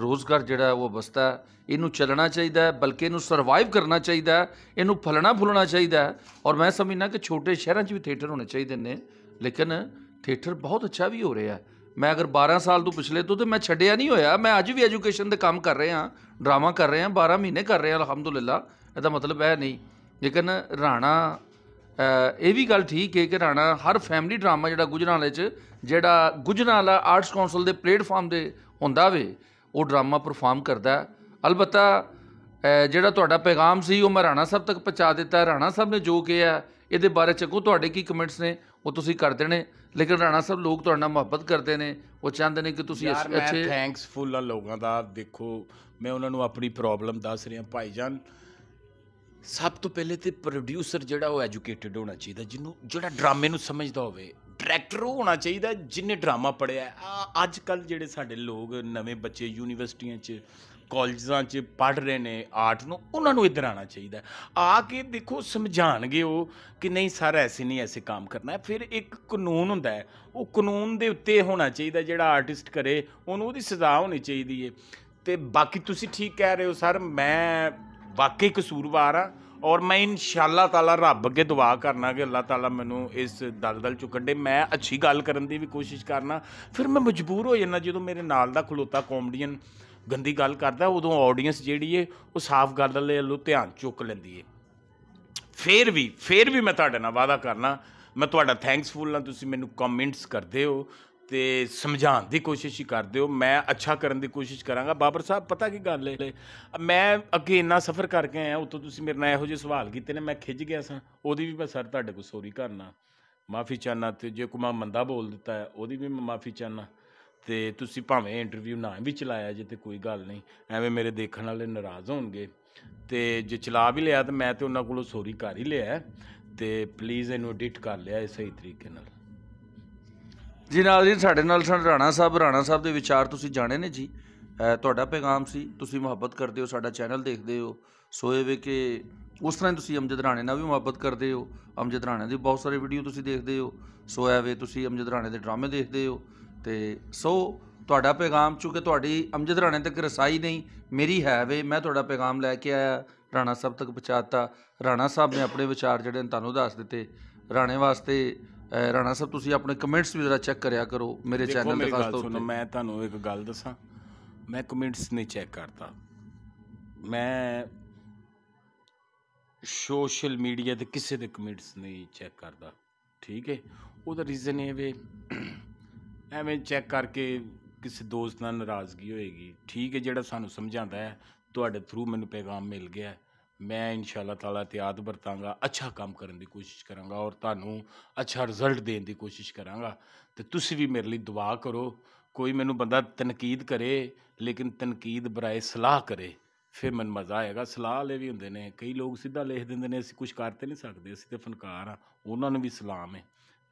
ਰੋਜ਼ਗਾਰ ਜਿਹੜਾ ਉਹ ਬਸਤਾ ਇਹਨੂੰ ਚੱਲਣਾ ਚਾਹੀਦਾ ਹੈ ਬਲਕਿ ਇਹਨੂੰ ਸਰਵਾਈਵ ਕਰਨਾ ਚਾਹੀਦਾ ਹੈ ਇਹਨੂੰ ਫਲਣਾ ਫੁੱਲਣਾ ਚਾਹੀਦਾ ਹੈ ਔਰ ਮੈਂ ਸਮਝਣਾ ਕਿ ਛੋਟੇ ਸ਼ਹਿਰਾਂ 'ਚ ਵੀ ਥੀਏਟਰ ਹੋਣੇ ਚਾਹੀਦੇ ਨੇ ਲੇਕਿਨ ਥੀਏਟਰ ਬਹੁਤ ਅੱਛਾ ਵੀ ਹੋ ਰਿਹਾ ਹੈ ਮੈਂ ਅਗਰ 12 ਸਾਲ ਤੋਂ ਪਿਛਲੇ ਤੋਂ ਤੇ ਮੈਂ ਛੱਡਿਆ ਨਹੀਂ ਹੋਇਆ ਮੈਂ ਅੱਜ ਵੀ ਐਜੂਕੇਸ਼ਨ ਦੇ ਕੰਮ ਕਰ ਰਿਹਾ ਡਰਾਮਾ ਕਰ ਰਿਹਾ 12 ਮਹੀਨੇ ਕਰ ਰਿਹਾ ਅਲਹਮਦੁਲਿਲਾ ਇਹਦਾ ਮਤਲਬ ਹੈ ਨਹੀਂ ਲੇਕਿਨ ਰਾਣਾ ਇਹ ਵੀ ਗੱਲ ਠੀਕ ਹੈ ਕਿ ਰਾਣਾ ਹਰ ਫੈਮਿਲੀ ਡਰਾਮਾ ਜਿਹੜਾ ਗੁਜਰਾਂਵਾਲੇ 'ਚ ਜਿਹੜਾ ਗੁਜਰਾਂਵਾਲਾ ਆਰਟਸ ਕਾਉਂਸਲ ਦੇ ਪਲੇਟਫਾਰਮ ਦੇ ਹੁੰਦਾ ਵੇ ਉਹ ਡਰਾਮਾ ਪਰਫਾਰਮ ਕਰਦਾ ਅਲਬਤਾ ਜਿਹੜਾ ਤੁਹਾਡਾ ਪੈਗਾਮ ਸੀ ਉਹ ਮੈਂ ਰਾਣਾ ਸਾਹਿਬ ਤੱਕ ਪਹੁੰਚਾ ਦਿੱਤਾ ਰਾਣਾ ਸਾਹਿਬ ਨੇ ਜੋ ਕਿਹਾ ਇਹਦੇ ਬਾਰੇ ਚ ਕੋ ਤੁਹਾਡੇ ਕੀ ਕਮੈਂਟਸ ਨੇ ਉਹ ਤੁਸੀਂ ਕਰ ਦੇਣੇ ਲੇਕਿਨ ਰਾਣਾ ਸਾਹਿਬ ਲੋਕ ਤੁਹਾਡੇ ਨਾਲ ਮੁਹੱਬਤ ਕਰਦੇ ਨੇ ਉਹ ਚਾਹੁੰਦੇ ਨੇ ਕਿ ਤੁਸੀਂ ਅੱਛੇ ਯਾਰ ਮੈਂ ਥੈਂਕਸਫੁਲ ਆ ਲੋਕਾਂ ਦਾ ਦੇਖੋ ਮੈਂ ਉਹਨਾਂ ਨੂੰ ਆਪਣੀ ਪ੍ਰੋਬਲਮ ਦੱਸ ਰਿਹਾ ਭਾਈ ਜਾਨ ਸਭ ਤੋਂ ਪਹਿਲੇ ਤੇ ਪ੍ਰੋਡਿਊਸਰ ਜਿਹੜਾ ਉਹ ਐਜੂਕੇਟਿਡ ਹੋਣਾ ਚਾਹੀਦਾ ਜਿਹਨੂੰ ਜਿਹੜਾ ਡਰਾਮੇ ਨੂੰ ਸਮਝਦਾ ਹੋਵੇ ਡਾਇਰੈਕਟਰ ਹੋਣਾ ਚਾਹੀਦਾ ਜਿਨੇ ਡਰਾਮਾ ਪੜਿਆ ਅੱਜ ਕੱਲ ਜਿਹੜੇ ਸਾਡੇ ਲੋਕ ਨਵੇਂ ਬੱਚੇ ਯੂਨੀਵਰਸਿਟੀਆਂ 'ਚ ਕਾਲਜਾਂ 'ਚ ਪੜ ਰਹੇ ਨੇ ਆਰਟ ਨੂੰ ਉਹਨਾਂ ਨੂੰ ਇੱਧਰ ਆਣਾ ਚਾਹੀਦਾ ਆ ਕੇ ਦੇਖੋ ਸਮਝਾਣਗੇ ਉਹ ਕਿ ਨਹੀਂ ਸਰ ਐਸੇ ਨਹੀਂ ਐਸੇ ਕੰਮ ਕਰਨਾ ਫਿਰ ਇੱਕ ਕਾਨੂੰਨ ਹੁੰਦਾ ਹੈ ਉਹ ਕਾਨੂੰਨ ਦੇ ਉੱਤੇ ਹੋਣਾ ਚਾਹੀਦਾ ਜਿਹੜਾ ਆਰਟਿਸਟ ਕਰੇ ਉਹਨੂੰ ਉਹਦੀ ਸਜ਼ਾ ਹੋਣੀ ਚਾਹੀਦੀ ਏ ਤੇ ਬਾਕੀ ਤੁਸੀਂ ਠੀਕ ਕਹਿ ਰਹੇ ਹੋ ਸਰ ਮੈਂ ਵਾਕਈ ਕਸੂਰਵਾਰ ਆ ਔਰ ਮੈਂ ਇਨਸ਼ਾਅੱਲਾ ਤਾਲਾ ਰੱਬ ਅੱਗੇ ਦੁਆ ਕਰਨਾ ਕਿ ਅੱਲਾਹ ਤਾਲਾ ਮੈਨੂੰ ਇਸ ਦਲਦਲ ਚੋਂ ਕੱਢੇ ਮੈਂ ਅੱਛੀ ਗੱਲ ਕਰਨ ਦੀ ਵੀ ਕੋਸ਼ਿਸ਼ ਕਰਨਾ ਫਿਰ ਮੈਂ ਮਜਬੂਰ ਹੋ ਜਾਂਦਾ ਜਦੋਂ ਮੇਰੇ ਨਾਲ ਦਾ ਖਲੋਤਾ ਕਾਮੇਡੀਅਨ ਗੰਦੀ ਗੱਲ ਕਰਦਾ ਉਦੋਂ ਆਡੀਅנס ਜਿਹੜੀ ਏ ਉਹ ਸਾਫ਼ ਗੱਲ ਲੈ ਵੱਲੋਂ ਧਿਆਨ ਚੁੱਕ ਲੈਂਦੀ ਏ ਫੇਰ ਵੀ ਫੇਰ ਵੀ ਮੈਂ ਤੁਹਾਡੇ ਨਾਲ ਵਾਅਦਾ ਕਰਨਾ ਮੈਂ ਤੁਹਾਡਾ ਥੈਂਕਸਫੁਲ ਹਾਂ ਤੁਸੀਂ ਮੈਨੂੰ ਕਮੈਂਟਸ ਕਰਦੇ ਹੋ ਤੇ ਸਮਝਾਉਣ ਦੀ ਕੋਸ਼ਿਸ਼ ਹੀ ਕਰਦੇ ਹੋ ਮੈਂ ਅੱਛਾ ਕਰਨ ਦੀ ਕੋਸ਼ਿਸ਼ ਕਰਾਂਗਾ ਬਾਬਰ ਸਾਹਿਬ ਪਤਾ ਕੀ ਗੱਲ ਹੈ ਮੈਂ ਅੱਗੇ ਇੰਨਾ ਸਫ਼ਰ ਕਰਕੇ ਆਇਆ ਉਤੋਂ ਤੁਸੀਂ ਮੇਰੇ ਨਾਲ ਇਹੋ ਜਿਹੇ ਸਵਾਲ ਕੀਤੇ ਨੇ ਮੈਂ ਖਿੱਚ ਗਿਆ ਸਾਂ ਉਹਦੀ ਵੀ ਮੈਂ ਸਰ ਤੁਹਾਡੇ ਕੋਲ ਸੋਰੀ ਕਰਨਾ ਮਾਫੀ ਚਾਹਨਾ ਤੇ ਜੇ ਕੁਮਾ ਮੈਂ ਮੰਦਾ ਬੋਲ ਦਿੱਤਾ ਹੈ ਉਹਦੀ ਵੀ ਮੈਂ ਮਾਫੀ ਚਾਹਨਾ ਤੇ ਤੁਸੀਂ ਭਾਵੇਂ ਇੰਟਰਵਿਊ ਨਾ ਵੀ ਚਲਾਇਆ ਜੇ ਤੇ ਕੋਈ ਗੱਲ ਨਹੀਂ ਐਵੇਂ ਮੇਰੇ ਦੇਖਣ ਵਾਲੇ ਨਾਰਾਜ਼ ਹੋਣਗੇ ਤੇ ਜੇ ਚਲਾ ਵੀ ਲਿਆ ਤਾਂ ਮੈਂ ਤੇ ਉਹਨਾਂ ਕੋਲੋਂ ਸੌਰੀ ਕਰ ਹੀ ਲਿਆ ਤੇ ਪਲੀਜ਼ ਇਹਨੂੰ ਐਡਿਟ ਕਰ ਲਿਆ ਸਹੀ ਤਰੀਕੇ ਨਾਲ ਜੀ ਨਾਜ਼ਰੀਨ ਸਾਡੇ ਨਾਲ ਸਣ ਰਾਣਾ ਸਾਹਿਬ ਰਾਣਾ ਸਾਹਿਬ ਦੇ ਵਿਚਾਰ ਤੁਸੀਂ ਜਾਣੇ ਨੇ ਜੀ ਤੁਹਾਡਾ ਪੈਗਾਮ ਸੀ ਤੁਸੀਂ ਮੁਹੱਬਤ ਕਰਦੇ ਹੋ ਸਾਡਾ ਚੈਨਲ ਦੇਖਦੇ ਹੋ ਸੋਏ ਵੇ ਕਿ ਉਸ ਤਰ੍ਹਾਂ ਤੁਸੀਂ ਅਮਜਦ ਰਾਣੇ ਨਾਲ ਵੀ ਮੁਹੱਬਤ ਕਰਦੇ ਹੋ ਅਮਜਦ ਰਾਣੇ ਦੀ ਬਹੁਤ ਸਾਰੇ ਵੀਡੀਓ ਤੁਸੀਂ ਦੇਖਦੇ ਹੋ ਸੋਇਆ ਵੇ ਤੁਸੀਂ ਅਮਜਦ ਰਾਣੇ ਦੇ ਡਰਾਮੇ ਦੇਖਦੇ ਹੋ ਤੇ ਸੋ ਤੁਹਾਡਾ ਪੈਗਾਮ ਚੁਕੇ ਤੁਹਾਡੀ ਅਮਜਦ ਰਾਣੇ ਤੱਕ ਰਸਾਈ ਨਹੀਂ ਮੇਰੀ ਹੈ ਵੇ ਮੈਂ ਤੁਹਾਡਾ ਪੈਗਾਮ ਲੈ ਕੇ ਆਇਆ ਰਾਣਾ ਸਾਹਿਬ ਤੱਕ ਪਹੁੰਚਾਤਾ ਰਾਣਾ ਸਾਹਿਬ ਨੇ ਆਪਣੇ ਵਿਚਾਰ ਜਿਹੜੇ ਤੁਹਾਨੂੰ ਦੱਸ ਦਿੱਤੇ ਰਾਣੇ ਵਾਸਤੇ ਰਾਣਾ ਸਾਹਿਬ ਤੁਸੀਂ ਆਪਣੇ ਕਮੈਂਟਸ ਵੀ ਜ਼ਰਾ ਚੈੱਕ ਕਰਿਆ ਕਰੋ ਮੇਰੇ ਚੈਨਲ ਤੇ ਖਾਸ ਤੌਰ ਤੇ ਮੈਂ ਤੁਹਾਨੂੰ ਇੱਕ ਗੱਲ ਦੱਸਾਂ ਮੈਂ ਕਮੈਂਟਸ ਨਹੀਂ ਚੈੱਕ ਕਰਦਾ ਮੈਂ ਸੋਸ਼ਲ ਮੀਡੀਆ ਤੇ ਕਿਸੇ ਦੇ ਕਮੈਂਟਸ ਨਹੀਂ ਚੈੱਕ ਕਰਦਾ ਠੀਕ ਹੈ ਉਹਦਾ ਰੀਜ਼ਨ ਇਹ ਵੇ ਐਵੇਂ ਚੈੱਕ ਕਰਕੇ ਕਿਸੇ ਦੋਸਤ ਨਾਲ ਨਾਰਾਜ਼ਗੀ ਹੋਏਗੀ ਠੀਕ ਹੈ ਜਿਹੜਾ ਸਾਨੂੰ ਸਮਝਾਉਂਦਾ ਹੈ ਤੁਹਾਡੇ ਥਰੂ ਮੈਨੂੰ ਪੈਗਾਮ ਮਿਲ ਗਿਆ ਮੈਂ ਇਨਸ਼ਾ ਅੱਲਾਹ ਤਾਲਾ ਇਤਿਆਦ ਵਰਤਾਂਗਾ ਅੱਛਾ ਕੰਮ ਕਰਨ ਦੀ ਕੋਸ਼ਿਸ਼ ਕਰਾਂਗਾ ਔਰ ਤੁਹਾਨੂੰ ਅੱਛਾ ਰਿਜ਼ਲਟ ਦੇਣ ਦੀ ਕੋਸ਼ਿਸ਼ ਕਰਾਂਗਾ ਤੇ ਤੁਸੀਂ ਵੀ ਮੇਰੇ ਲਈ ਦੁਆ ਕਰੋ ਕੋਈ ਮੈਨੂੰ ਬੰਦਾ ਤਨਕੀਦ ਕਰੇ ਲੇਕਿਨ ਤਨਕੀਦ ਬਰਾਏ ਸਲਾਹ ਕਰੇ ਫਿਰ ਮਨ ਮਜ਼ਾ ਆਏਗਾ ਸਲਾਹ ਲੈ ਵੀ ਹੁੰਦੇ ਨੇ ਕਈ ਲੋਕ ਸਿੱਧਾ ਲਿਖ ਦਿੰਦੇ ਨੇ ਅਸੀਂ ਕੁਝ ਕਰ ਤੇ ਨਹੀਂ ਸਕਦੇ ਅਸੀਂ ਤੇ ਫਨਕਾਰ ਆ ਉਹਨਾਂ ਨੂੰ ਵੀ ਸਲਾਮ ਹੈ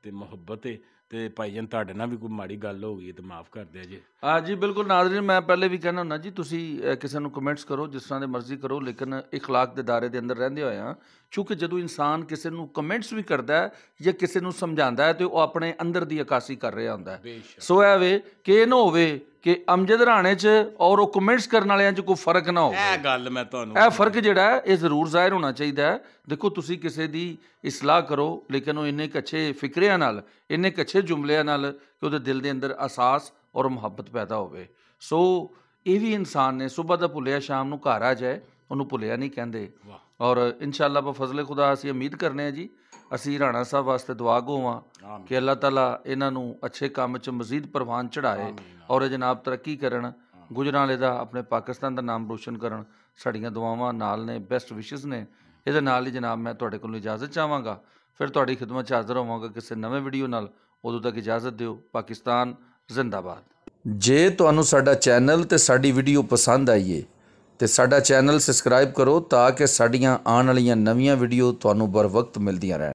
ਤੇ ਮੁਹੱਬਤ ਹੈ ਤੇ ਭਾਈ ਜਨ ਤੁਹਾਡੇ ਨਾਲ ਵੀ ਕੋਈ ਮਾੜੀ ਗੱਲ ਹੋ ਗਈ ਤੇ ਮਾਫ ਕਰ ਦਿਆ ਜੀ ਆ ਜੀ ਬਿਲਕੁਲ ਨਾਜ਼ਰੀਨ ਮੈਂ ਪਹਿਲੇ ਵੀ ਕਹਿਣਾ ਹੁੰਦਾ ਜੀ ਤੁਸੀਂ ਕਿਸੇ ਨੂੰ ਕਮੈਂਟਸ ਕਰੋ ਜਿਸ ਤਰ੍ਹਾਂ ਦੇ ਮਰਜ਼ੀ ਕਰੋ ਲੇਕਿਨ اخلاق ਦੇ ਦਾਇਰੇ ਦੇ ਅੰਦਰ ਰਹਿੰਦੇ ਹੋਏ ਆ ਕਿਉਂਕਿ ਜਦੋਂ ਇਨਸਾਨ ਕਿਸੇ ਨੂੰ ਕਮੈਂਟਸ ਵੀ ਕਰਦਾ ਹੈ ਜਾਂ ਕਿਸੇ ਨੂੰ ਸਮਝਾਉਂਦਾ ਹੈ ਤੇ ਉਹ ਆਪਣੇ ਅੰਦਰ ਦੀ ਇਕਾਸੀ ਕਰ ਰਿਹਾ ਹੁੰਦਾ ਹੈ ਸੋ ਵੇ ਕਿ ਇਹ ਨਾ ਹੋਵੇ ਕਿ ਅਮਜਦ ਰਾਣੇ 'ਚ ਔਰ ਉਹ ਕਮੈਂਟਸ ਕਰਨ ਵਾਲਿਆਂ 'ਚ ਕੋਈ ਫਰਕ ਨਾ ਹੋਵੇ ਇਹ ਗੱਲ ਮੈਂ ਤੁਹਾਨੂੰ ਇਹ ਫਰਕ ਜਿਹੜਾ ਹੈ ਇਹ ਜ਼ਰੂਰ ਜ਼ਾਹਿਰ ਹੋਣਾ ਚਾਹੀਦਾ ਹੈ ਦੇਖੋ ਤੁਸੀਂ ਕਿਸੇ ਦੀ ਇਸਲਾਹ ਕਰੋ ਲੇਕਿਨ ਉਹ ਇੰਨੇ ਕੱਚੇ ਫਿਕਰਿਆਂ ਨਾਲ ਇੰਨੇ ਕੱਚੇ ਜੁਮਲਿਆਂ ਨਾਲ ਕਿ ਉਹਦੇ ਦਿਲ ਦੇ ਅੰਦਰ ਅਹਿਸਾਸ ਔਰ ਮੁਹੱਬਤ ਪੈਦਾ ਹੋਵੇ ਸੋ ਇਹ ਵੀ ਇਨਸਾਨ ਨੇ ਸਵੇਰ ਦਾ ਭੁੱਲਿਆ ਸ਼ਾਮ ਨੂੰ ਘਰ ਆ ਜਾਏ ਉਹਨੂੰ ਭੁੱਲਿਆ ਨਹੀਂ ਕਹਿੰਦੇ ਔਰ ਇਨਸ਼ਾਅੱਲਾ ਬਾ ਫਜ਼ਲੇ ਖੁਦਾ ਅਸੀਂ ਉਮੀਦ ਕਰਨੇ ਆ ਜੀ ਅਸੀਂ ਰਾਣਾ ਸਾਹਿਬ ਵਾਸਤੇ ਦੁਆ ਗੋਵਾਂ ਕਿ ਅੱਲਾਹ ਤਾਲਾ ਇਹਨਾਂ ਨੂੰ ਅੱਛੇ ਕੰਮ 'ਚ ਮਜ਼ੀਦ ਪਰਵਾਨ ਚੜਾਏ ਔਰ ਜਨਾਬ ਤਰੱਕੀ ਕਰਨ ਗੁਜਰਾਂਲੇ ਦਾ ਆਪਣੇ ਪਾਕਿਸਤਾਨ ਦਾ ਨਾਮ ਰੋਸ਼ਨ ਕਰਨ ਸਾਡੀਆਂ ਦੁਆਵਾਂ ਨਾਲ ਨੇ ਬੈਸਟ ਵਿਸ਼ੇਸ ਨੇ ਇਹਦੇ ਨਾਲ ਹੀ ਜਨਾਬ ਮੈਂ ਤੁਹਾਡੇ ਕੋਲੋਂ ਇਜਾਜ਼ਤ ਚਾਹਾਂਗਾ ਫਿਰ ਤੁਹਾਡੀ ਖਿਦਮਤ 'ਚ ਹਾਜ਼ਰ ਹੋਵਾਂਗਾ ਕਿਸੇ ਨਵੇਂ ਵੀਡੀਓ ਨਾਲ ਉਦੋਂ ਤੱਕ ਇਜਾਜ਼ਤ ਦਿਓ ਪਾਕਿਸਤਾਨ ਜ਼ਿੰਦਾਬਾਦ ਜੇ ਤੁਹਾਨੂੰ ਸਾਡਾ ਚੈਨਲ ਤੇ ਸਾਡੀ ਵੀਡੀਓ ਪਸੰਦ ਆਈਏ ਤੇ ਸਾਡਾ ਚੈਨਲ ਸਬਸਕ੍ਰਾਈਬ ਕਰੋ ਤਾਂ ਕਿ ਸਾਡੀਆਂ ਆਉਣ ਵਾਲੀਆਂ ਨਵੀਆਂ ਵੀਡੀਓ ਤੁਹਾਨੂੰ ਬਰ ਵਕਤ ਮਿਲਦੀਆਂ ਰਹਿਣ